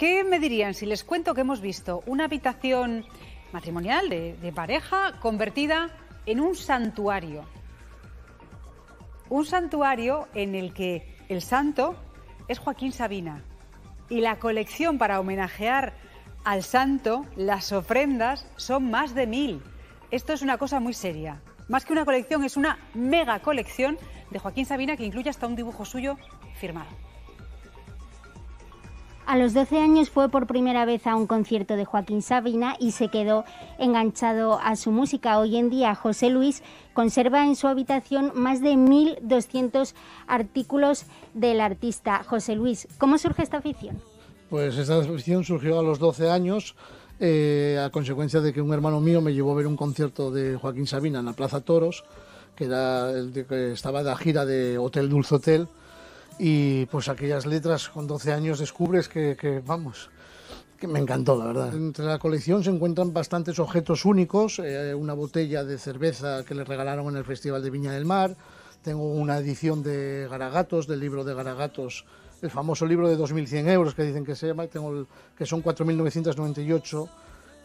¿Qué me dirían si les cuento que hemos visto una habitación matrimonial de, pareja convertida en un santuario? Un santuario en el que el santo es Joaquín Sabina y la colección para homenajear al santo, las ofrendas, son más de mil. Esto es una cosa muy seria. Más que una colección, es una mega colección de Joaquín Sabina que incluye hasta un dibujo suyo firmado. A los 12 años fue por primera vez a un concierto de Joaquín Sabina y se quedó enganchado a su música. Hoy en día José Luis conserva en su habitación más de 1.200 artículos del artista. José Luis, ¿cómo surge esta afición? Pues esta afición surgió a los 12 años. Eh, a consecuencia de que un hermano mío me llevó a ver un concierto de Joaquín Sabina en la Plaza Toros, que que estaba de la gira de Hotel Dulce Hotel, y pues aquellas letras con 12 años descubres que, vamos, que me encantó, la verdad. Entre la colección se encuentran bastantes objetos únicos, eh, una botella de cerveza que le regalaron en el Festival de Viña del Mar, tengo una edición de Garagatos, del libro de Garagatos, el famoso libro de 2.100 euros que dicen que se llama, tengo que son 4.998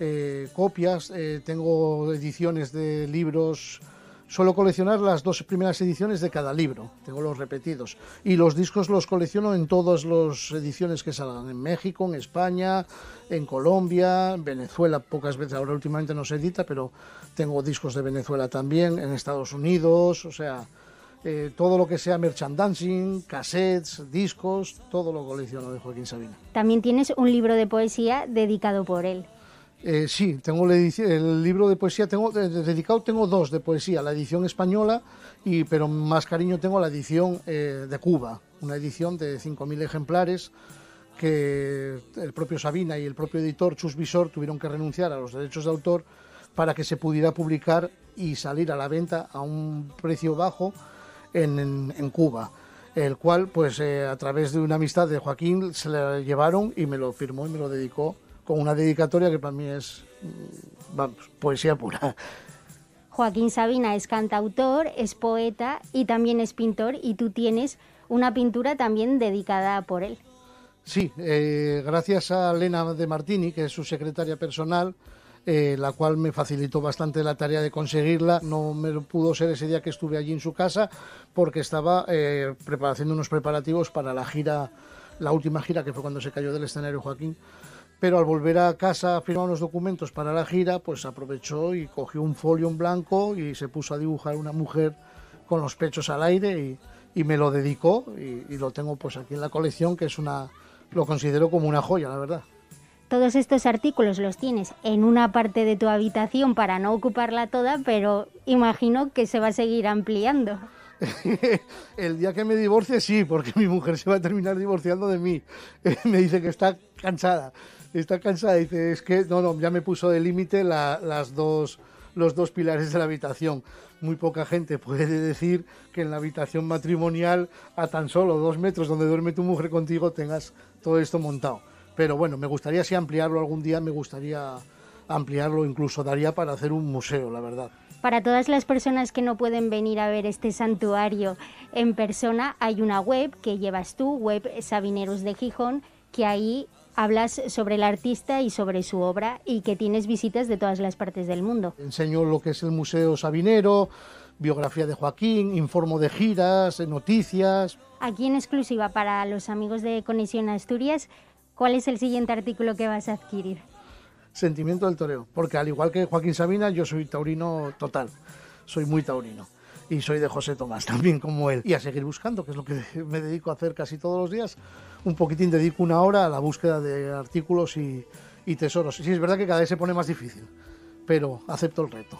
eh, copias, eh, tengo ediciones de libros Suelo coleccionar las dos primeras ediciones de cada libro, tengo los repetidos. Y los discos los colecciono en todas las ediciones que salgan, en México, en España, en Colombia, en Venezuela, pocas veces, ahora últimamente no se edita, pero tengo discos de Venezuela también, en Estados Unidos, o sea, eh, todo lo que sea merchandising, cassettes, discos, todo lo colecciono de Joaquín Sabina. También tienes un libro de poesía dedicado por él. Eh, sí, tengo el, libro de poesía, tengo dedicado tengo dos de poesía, la edición española, pero más cariño tengo la edición eh, de Cuba, una edición de 5.000 ejemplares que el propio Sabina y el propio editor Chus Visor tuvieron que renunciar a los derechos de autor para que se pudiera publicar y salir a la venta a un precio bajo en, Cuba el cual pues eh, a través de una amistad de Joaquín se la llevaron y me lo firmó y me lo dedicó con una dedicatoria que para mí es mm, poesía pura. Joaquín Sabina es cantautor, es poeta y también es pintor y tú tienes una pintura también dedicada por él. Sí, eh, gracias a Elena de Martini, que es su secretaria personal, eh, la cual me facilitó bastante la tarea de conseguirla. No me pudo ser ese día que estuve allí en su casa porque estaba eh, haciendo unos preparativos para la gira, la última gira que fue cuando se cayó del escenario Joaquín pero al volver a casa a firmar unos documentos para la gira, pues aprovechó y cogió un folio en blanco y se puso a dibujar una mujer con los pechos al aire y, me lo dedicó y, y, lo tengo pues aquí en la colección que es una, lo considero como una joya, la verdad. Todos estos artículos los tienes en una parte de tu habitación para no ocuparla toda, pero imagino que se va a seguir ampliando. el día que me divorcie, sí, porque mi mujer se va a terminar divorciando de mí. me dice que está cansada. Está cansada. Dice, es que, no, no, ya me puso de límite las dos los dos pilares de la habitación. Muy poca gente puede decir que en la habitación matrimonial, a tan solo dos metros donde duerme tu mujer contigo, tengas todo esto montado. Pero bueno, me gustaría si ampliarlo algún día, me gustaría ampliarlo, incluso daría para hacer un museo, la verdad. Para todas las personas que no pueden venir a ver este santuario en persona, hay una web que llevas tú, web Sabineros de Gijón, que ahí hablas sobre el artista y sobre su obra y que tienes visitas de todas las partes del mundo. Enseño lo que es el Museo Sabinero, biografía de Joaquín, informo de giras, noticias. Aquí en exclusiva para los amigos de Conexión Asturias, ¿cuál es el siguiente artículo que vas a adquirir? sentimiento del toreo. Porque al igual que Joaquín Sabina, yo soy taurino total. Soy muy taurino. Y soy de José Tomás también como él. Y a seguir buscando, que es lo que me dedico a hacer casi todos los días. Un poquitín dedico una hora a la búsqueda de artículos y, y tesoros. Sí, es verdad que cada vez se pone más difícil, pero acepto el reto.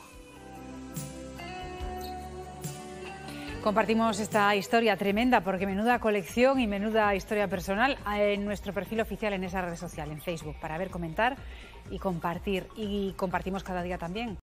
Compartimos esta historia tremenda porque menuda colección y menuda historia personal en nuestro perfil oficial en esa red social, en Facebook, para ver, comentar y compartir. Y compartimos cada día también.